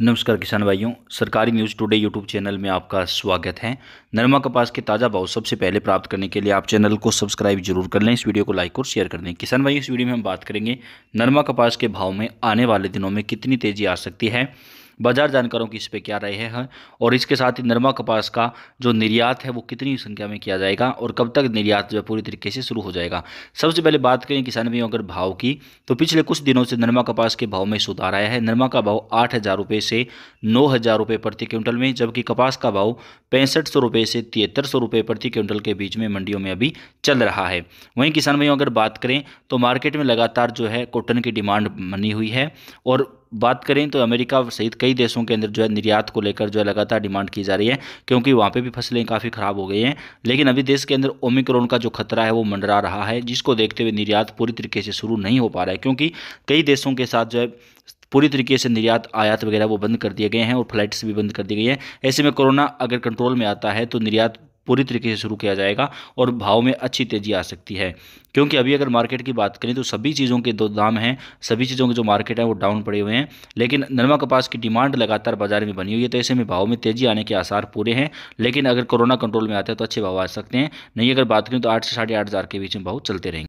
नमस्कार किसान भाइयों सरकारी न्यूज़ टुडे यूट्यूब चैनल में आपका स्वागत है नरमा कपास के ताज़ा भाव सबसे पहले प्राप्त करने के लिए आप चैनल को सब्सक्राइब जरूर कर लें इस वीडियो को लाइक और शेयर कर दें किसान भाइयों इस वीडियो में हम बात करेंगे नरमा कपास के भाव में आने वाले दिनों में कितनी तेज़ी आ सकती है बाजार जानकारों की इस पर क्या राय है हाँ? और इसके साथ ही नरमा कपास का जो निर्यात है वो कितनी संख्या में किया जाएगा और कब तक निर्यात जो है पूरी तरीके से शुरू हो जाएगा सबसे पहले बात करें किसान भाइयों अगर भाव की तो पिछले कुछ दिनों से नरमा कपास के भाव में सुधार आया है नरमा का भाव आठ हज़ार से नौ हज़ार प्रति क्विंटल में जबकि कपास का भाव पैंसठ सौ से तिहत्तर सौ प्रति क्विंटल के बीच में मंडियों में अभी चल रहा है वहीं किसान भाइयों अगर बात करें तो मार्केट में लगातार जो है कॉटन की डिमांड बनी हुई है और बात करें तो अमेरिका सहित कई देशों के अंदर जो है निर्यात को लेकर जो है लगातार डिमांड की जा रही है क्योंकि वहाँ पे भी फसलें काफ़ी ख़राब हो गई हैं लेकिन अभी देश के अंदर ओमिक्रोन का जो खतरा है वो मंडरा रहा है जिसको देखते हुए निर्यात पूरी तरीके से शुरू नहीं हो पा रहा है क्योंकि कई देशों के साथ जो है पूरी तरीके से निर्यात आयात वगैरह वो बंद कर दिए गए हैं और फ्लाइट्स भी बंद कर दी गई हैं ऐसे में कोरोना अगर कंट्रोल में आता है तो निर्यात पूरी तरीके से शुरू किया जाएगा और भाव में अच्छी तेज़ी आ सकती है क्योंकि अभी अगर मार्केट की बात करें तो सभी चीज़ों के दो दाम हैं सभी चीज़ों के जो मार्केट है वो डाउन पड़े हुए हैं लेकिन नरमा कपास की डिमांड लगातार बाजार में बनी हुई है तो ऐसे में भाव में तेज़ी आने के आसार पूरे हैं लेकिन अगर कोरोना कंट्रोल में आता है तो अच्छे भाव आ सकते हैं नहीं अगर बात करें तो आठ से साढ़े आठ हज़ार के बीच में भाव चलते रहेंगे